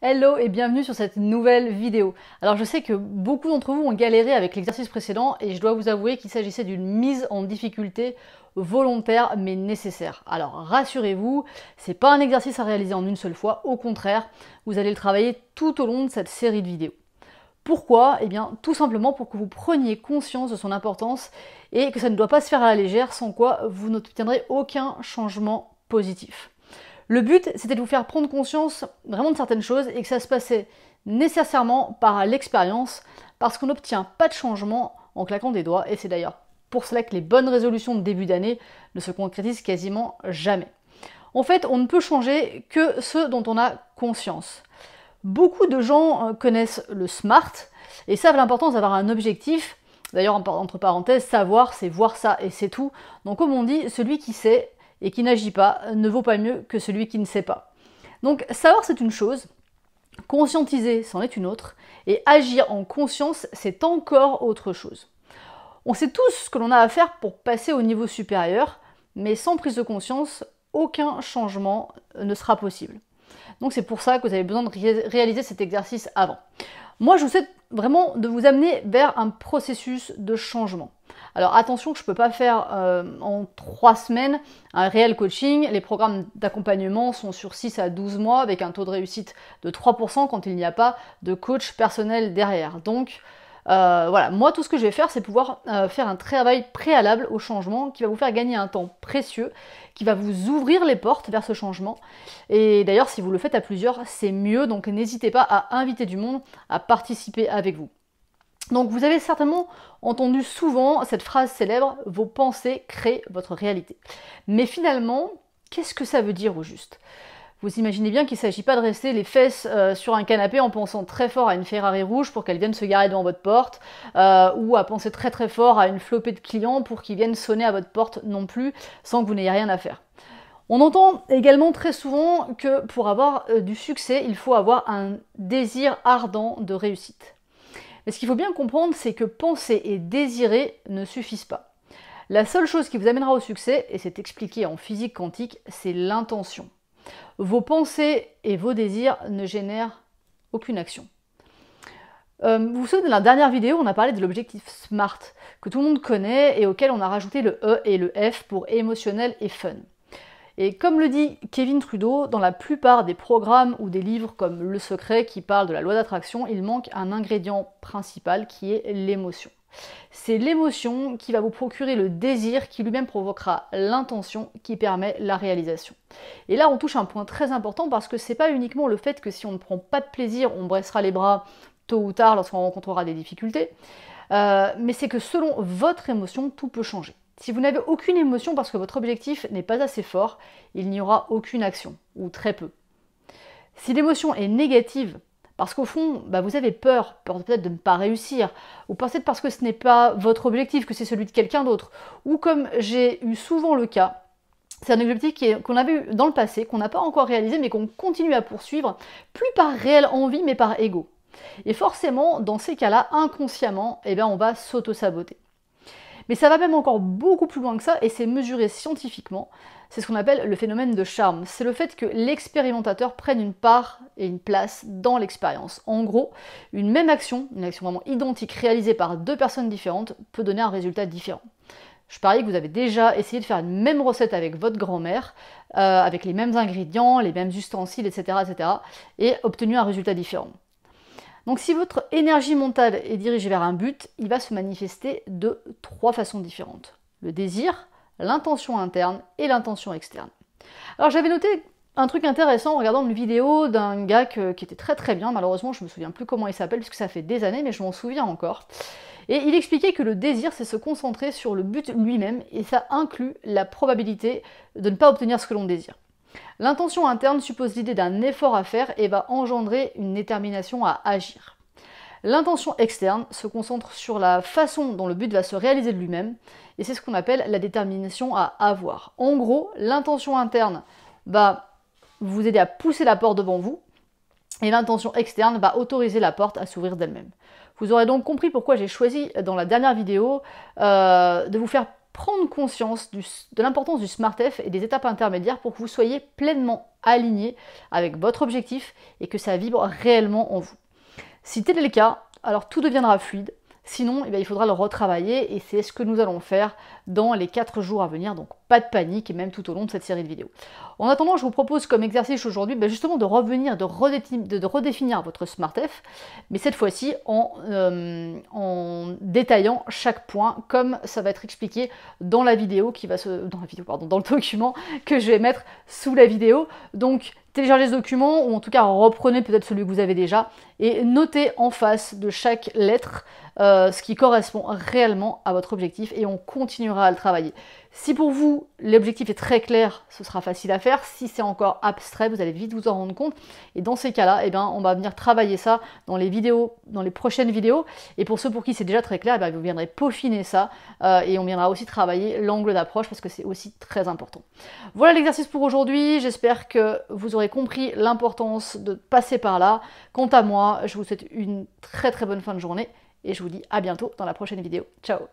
Hello et bienvenue sur cette nouvelle vidéo. Alors je sais que beaucoup d'entre vous ont galéré avec l'exercice précédent et je dois vous avouer qu'il s'agissait d'une mise en difficulté volontaire mais nécessaire. Alors rassurez-vous, c'est pas un exercice à réaliser en une seule fois, au contraire, vous allez le travailler tout au long de cette série de vidéos. Pourquoi Eh bien tout simplement pour que vous preniez conscience de son importance et que ça ne doit pas se faire à la légère sans quoi vous n'obtiendrez aucun changement positif. Le but, c'était de vous faire prendre conscience vraiment de certaines choses et que ça se passait nécessairement par l'expérience, parce qu'on n'obtient pas de changement en claquant des doigts, et c'est d'ailleurs pour cela que les bonnes résolutions de début d'année ne se concrétisent quasiment jamais. En fait, on ne peut changer que ce dont on a conscience. Beaucoup de gens euh, connaissent le SMART et savent l'importance d'avoir un objectif. D'ailleurs, entre parenthèses, savoir, c'est voir ça et c'est tout. Donc, comme on dit, celui qui sait et qui n'agit pas ne vaut pas mieux que celui qui ne sait pas. Donc savoir c'est une chose, conscientiser c'en est une autre, et agir en conscience c'est encore autre chose. On sait tous ce que l'on a à faire pour passer au niveau supérieur, mais sans prise de conscience, aucun changement ne sera possible. Donc c'est pour ça que vous avez besoin de réaliser cet exercice avant. Moi je vous souhaite vraiment de vous amener vers un processus de changement. Alors attention que je ne peux pas faire euh, en trois semaines un réel coaching. Les programmes d'accompagnement sont sur 6 à 12 mois avec un taux de réussite de 3% quand il n'y a pas de coach personnel derrière. Donc euh, voilà, moi tout ce que je vais faire, c'est pouvoir euh, faire un travail préalable au changement qui va vous faire gagner un temps précieux, qui va vous ouvrir les portes vers ce changement. Et d'ailleurs, si vous le faites à plusieurs, c'est mieux, donc n'hésitez pas à inviter du monde à participer avec vous. Donc vous avez certainement entendu souvent cette phrase célèbre, vos pensées créent votre réalité. Mais finalement, qu'est-ce que ça veut dire au juste vous imaginez bien qu'il ne s'agit pas de rester les fesses euh, sur un canapé en pensant très fort à une Ferrari rouge pour qu'elle vienne se garer devant votre porte, euh, ou à penser très très fort à une flopée de clients pour qu'ils viennent sonner à votre porte non plus, sans que vous n'ayez rien à faire. On entend également très souvent que pour avoir euh, du succès, il faut avoir un désir ardent de réussite. Mais ce qu'il faut bien comprendre, c'est que penser et désirer ne suffisent pas. La seule chose qui vous amènera au succès, et c'est expliqué en physique quantique, c'est l'intention. Vos pensées et vos désirs ne génèrent aucune action. Euh, vous vous souvenez de la dernière vidéo, on a parlé de l'objectif SMART, que tout le monde connaît et auquel on a rajouté le E et le F pour émotionnel et fun. Et comme le dit Kevin Trudeau, dans la plupart des programmes ou des livres comme Le Secret qui parle de la loi d'attraction, il manque un ingrédient principal qui est l'émotion. C'est l'émotion qui va vous procurer le désir qui lui-même provoquera l'intention qui permet la réalisation. Et là, on touche un point très important parce que c'est pas uniquement le fait que si on ne prend pas de plaisir, on bressera les bras tôt ou tard lorsqu'on rencontrera des difficultés, euh, mais c'est que selon votre émotion, tout peut changer. Si vous n'avez aucune émotion parce que votre objectif n'est pas assez fort, il n'y aura aucune action, ou très peu. Si l'émotion est négative, parce qu'au fond, bah, vous avez peur, peur peut-être de ne pas réussir, ou peut-être parce que ce n'est pas votre objectif, que c'est celui de quelqu'un d'autre, ou comme j'ai eu souvent le cas, c'est un objectif qu'on avait eu dans le passé, qu'on n'a pas encore réalisé, mais qu'on continue à poursuivre, plus par réelle envie, mais par ego. Et forcément, dans ces cas-là, inconsciemment, eh bien, on va s'auto-saboter. Mais ça va même encore beaucoup plus loin que ça et c'est mesuré scientifiquement. C'est ce qu'on appelle le phénomène de charme. C'est le fait que l'expérimentateur prenne une part et une place dans l'expérience. En gros, une même action, une action vraiment identique réalisée par deux personnes différentes, peut donner un résultat différent. Je parie que vous avez déjà essayé de faire une même recette avec votre grand-mère, euh, avec les mêmes ingrédients, les mêmes ustensiles, etc., etc., et obtenu un résultat différent. Donc si votre énergie mentale est dirigée vers un but, il va se manifester de trois façons différentes. Le désir, l'intention interne et l'intention externe. Alors j'avais noté un truc intéressant en regardant une vidéo d'un gars qui était très très bien, malheureusement je ne me souviens plus comment il s'appelle puisque ça fait des années mais je m'en souviens encore. Et il expliquait que le désir c'est se concentrer sur le but lui-même et ça inclut la probabilité de ne pas obtenir ce que l'on désire. L'intention interne suppose l'idée d'un effort à faire et va engendrer une détermination à agir. L'intention externe se concentre sur la façon dont le but va se réaliser de lui-même, et c'est ce qu'on appelle la détermination à avoir. En gros, l'intention interne va vous aider à pousser la porte devant vous, et l'intention externe va autoriser la porte à s'ouvrir d'elle-même. Vous aurez donc compris pourquoi j'ai choisi dans la dernière vidéo euh, de vous faire prendre conscience de l'importance du SMARTF et des étapes intermédiaires pour que vous soyez pleinement aligné avec votre objectif et que ça vibre réellement en vous. Si tel est le cas, alors tout deviendra fluide. Sinon, eh il faudra le retravailler et c'est ce que nous allons faire dans les 4 jours à venir, donc pas de panique, et même tout au long de cette série de vidéos. En attendant, je vous propose comme exercice aujourd'hui bah, justement de revenir, de, redéfinir, votre SmartF, mais cette fois-ci euh, en, détaillant chaque point comme ça va être expliqué dans la vidéo qui va se... dans la vidéo, pardon, dans le document que je vais mettre sous la vidéo. Donc téléchargez ce document, ou en tout cas reprenez peut-être celui que vous avez déjà, et notez en face de chaque lettre euh, ce qui correspond réellement à votre objectif, et on continuera à le travailler. Si pour vous, l'objectif est très clair, ce sera facile à faire. Si c'est encore abstrait, vous allez vite vous en rendre compte. Et dans ces cas-là, eh ben, on va venir travailler ça dans les vidéos, dans les prochaines vidéos. Et pour ceux pour qui c'est déjà très clair, eh ben, vous viendrez peaufiner ça. Euh, et on viendra aussi travailler l'angle d'approche parce que c'est aussi très important. Voilà l'exercice pour aujourd'hui. J'espère que vous aurez compris l'importance de passer par là. Quant à moi, je vous souhaite une très très bonne fin de journée. Et je vous dis à bientôt dans la prochaine vidéo. Ciao